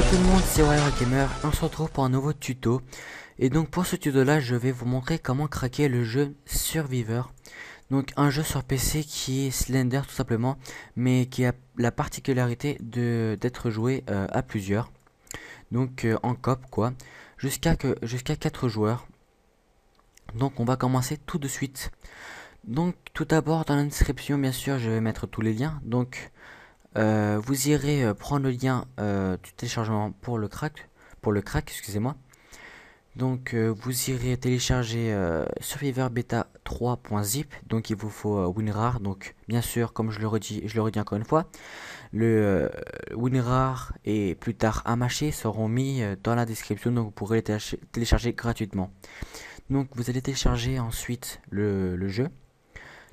Salut tout le monde, c'est Gamer on se retrouve pour un nouveau tuto. Et donc pour ce tuto là, je vais vous montrer comment craquer le jeu Survivor. Donc un jeu sur PC qui est slender tout simplement, mais qui a la particularité d'être joué euh, à plusieurs. Donc euh, en cop quoi, jusqu'à jusqu'à 4 joueurs. Donc on va commencer tout de suite. Donc tout d'abord dans la description bien sûr, je vais mettre tous les liens. Donc euh, vous irez euh, prendre le lien euh, du téléchargement pour le crack, pour le crack, excusez-moi. Donc vous irez télécharger Survivor Beta 3.zip, donc il vous faut WinRAR. Donc bien sûr, comme je le redis, je le redis encore une fois, le WinRAR et plus tard Amaché seront mis dans la description, donc vous pourrez les télécharger gratuitement. Donc vous allez télécharger ensuite le jeu.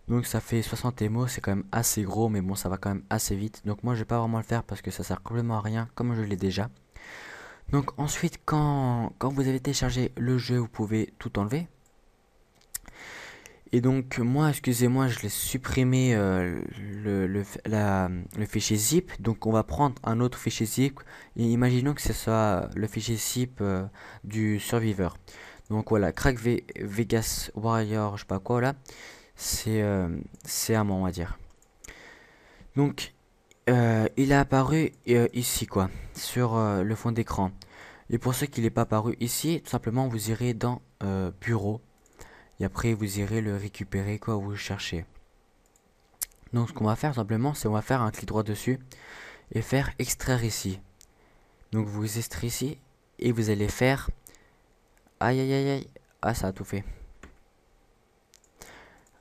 Donc ça fait 60 émo, c'est quand même assez gros, mais bon, ça va quand même assez vite. Donc moi, je vais pas vraiment le faire parce que ça sert complètement à rien, comme je l'ai déjà. Donc ensuite, quand, quand vous avez téléchargé le jeu, vous pouvez tout enlever. Et donc moi, excusez-moi, je l'ai supprimer euh, le, le, la, le, fichier zip. Donc on va prendre un autre fichier zip. Et imaginons que ce soit le fichier zip euh, du survivor. Donc voilà, crack v Vegas Warrior, je sais pas quoi là c'est euh, c'est à moi, on va dire. Donc, euh, il est apparu euh, ici, quoi, sur le fond d'écran. Et pour ceux qui n'est pas apparu ici, tout simplement, vous irez dans Bureau. Et après, vous irez le récupérer, quoi, vous cherchez. Donc ce qu'on va faire simplement, c'est on va faire un clic droit dessus et faire extraire ici. Donc vous extraire ici et vous allez faire... Aïe aïe aïe aïe. Ah ça a tout fait.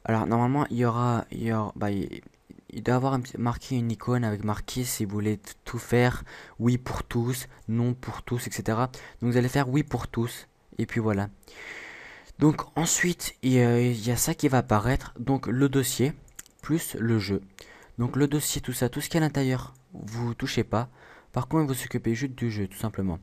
Alors normalement il y aura, il y bah, doit avoir marqué une icône avec marqué si vous voulez tout faire, oui pour tous, non pour tous, etc. Donc vous allez faire oui pour tous, et puis voilà. Donc ensuite, il y, a, ça qui va apparaître, donc le dossier, plus le jeu. Donc le dossier, tout ça, tout ce qui est à l'intérieur, vous touchez pas. Par contre, vous occupez juste du jeu, tout simplement.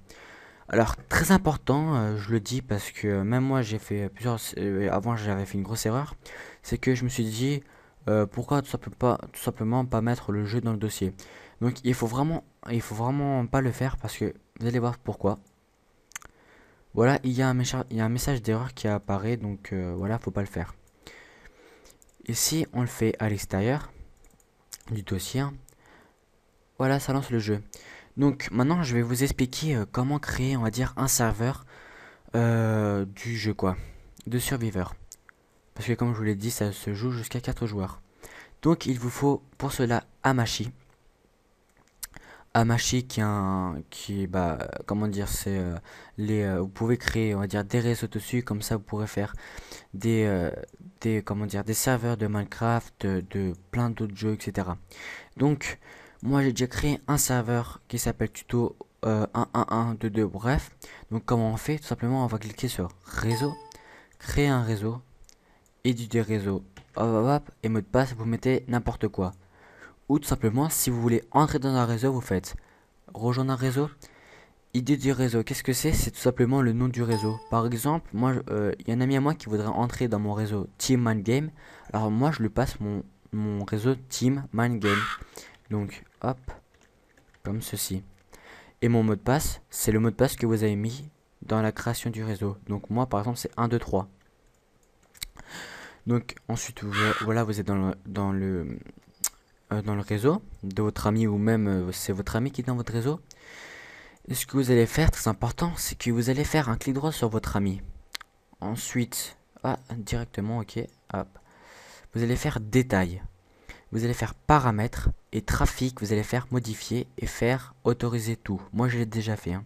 Alors très important, euh, je le dis parce que même moi j'ai fait plusieurs... Euh, avant j'avais fait une grosse erreur, c'est que je me suis dit euh, pourquoi tout simplement, pas, tout simplement pas mettre le jeu dans le dossier. Donc il faut vraiment, il faut vraiment pas le faire parce que vous allez voir pourquoi. Voilà, il y a un, un message d'erreur qui apparaît, donc voilà, faut pas le faire. Et si on le fait à l'extérieur du dossier, hein, voilà, ça lance le jeu. Donc maintenant je vais vous expliquer euh, comment créer on va dire un serveur euh, du jeu quoi, de surviveur. Parce que comme je vous l'ai dit ça se joue jusqu'à 4 joueurs. Donc il vous faut pour cela Amashi. Amashi qui est un qui bah comment dire c'est euh, les vous pouvez créer on va dire des réseaux dessus comme ça vous pourrez faire des des comment dire des serveurs de Minecraft de, de plein d'autres jeux etc. Donc moi, j'ai déjà créé un serveur qui s'appelle tuto 11122, euh, bref. Donc, comment on fait Tout simplement, on va cliquer sur réseau, créer un réseau, éditer réseau, hop, hop, hop, et mot de passe, vous mettez n'importe quoi. Ou tout simplement, si vous voulez entrer dans un réseau, vous faites rejoindre un réseau. Idée du réseau, qu'est-ce que c'est C'est tout simplement le nom du réseau. Par exemple, moi, il euh, y a un ami à moi qui voudrait entrer dans mon réseau Team Mind Game. Alors moi, je lui passe mon, mon réseau Team Mind Game. Donc hop, comme ceci. Et mon mot de passe, c'est le mot de passe que vous avez mis dans la création du réseau. Donc moi, par exemple, c'est 1, 2, 3. Donc ensuite, voilà, vous êtes dans le, dans le, euh, dans le réseau de votre ami ou même euh, c'est votre ami qui est dans votre réseau. Et ce que vous allez faire, très important, c'est que vous allez faire un clic droit sur votre ami. Ensuite, ah, directement, ok, hop. Vous allez faire détail vous allez faire paramètres et trafic, vous allez faire modifier et faire autoriser tout. Moi, je l'ai déjà fait. Hein.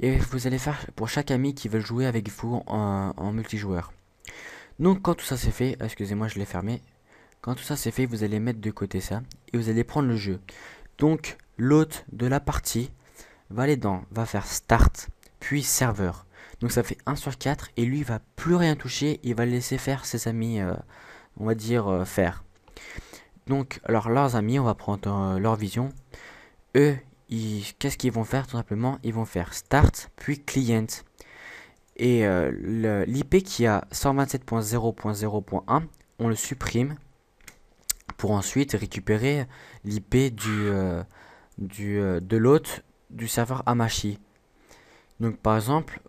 Et vous allez faire pour chaque ami qui veut jouer avec vous en, multijoueur. Donc, quand tout ça c'est fait, excusez-moi, je l'ai fermé. Quand tout ça c'est fait, vous allez mettre de côté ça et vous allez prendre le jeu. Donc, l'hôte de la partie va aller dans, va faire start, puis serveur. Donc ça fait 1 sur 4 et lui il va plus rien toucher, il va laisser faire ses amis, euh, on va dire, euh, faire. Donc, alors leurs amis, on va prendre euh, leur vision. Eux, qu'est-ce qu'ils vont faire tout simplement Ils vont faire start, puis client. Et euh, l'IP qui a 127.0.0.1, on le supprime pour ensuite récupérer l'IP du, euh, du, de l'hôte du serveur Amashi. Donc par exemple,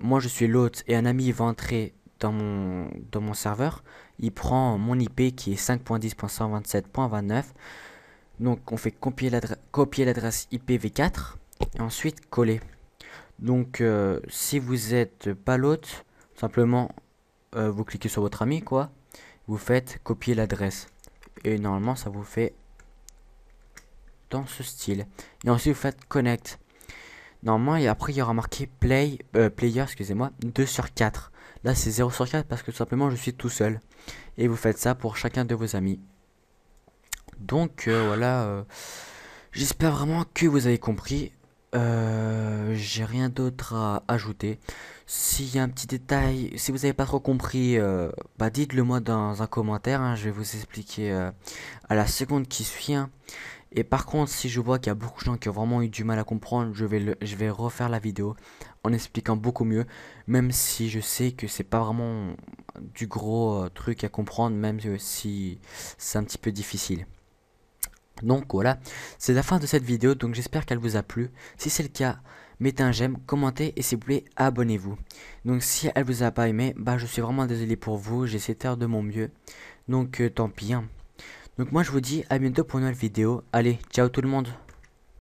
moi je suis l'hôte et un ami va entrer dans mon, dans mon serveur, il prend mon IP qui est 5.10.127.29. Donc on fait copier l'adresse IPv4 et ensuite coller. Donc euh, si vous êtes pas l'hôte, simplement euh, vous cliquez sur votre ami quoi, vous faites copier l'adresse. Et normalement ça vous fait dans ce style. Et ensuite vous faites connect. Normalement et après il y aura marqué play, euh, player excusez-moi 2 sur 4. Là, c'est 0 sur 4 parce que tout simplement, je suis tout seul. Et vous faites ça pour chacun de vos amis. Donc, euh, voilà. Euh, j'espère vraiment que vous avez compris. Euh, j'ai rien d'autre à ajouter. S'il y a un petit détail, si vous n'avez pas trop compris, bah dites-le moi dans un commentaire. Hein. je vais vous expliquer à la seconde qui suit. Hein. Et par contre, si je vois qu'il y a beaucoup de gens qui ont vraiment eu du mal à comprendre, je vais, le, je vais refaire la vidéo en expliquant beaucoup mieux, même si je sais que c'est pas vraiment du gros euh, truc à comprendre, même euh, si c'est un petit peu difficile. Donc voilà, c'est la fin de cette vidéo, donc j'espère qu'elle vous a plu. Si c'est le cas, mettez un j'aime, commentez et s'il vous plaît, abonnez-vous. Donc si elle vous a pas aimé, bah je suis vraiment désolé pour vous, j'ai faire de mon mieux. Donc euh, tant pis. Hein. Donc moi je vous dis à bientôt pour une nouvelle vidéo. Allez, ciao tout le monde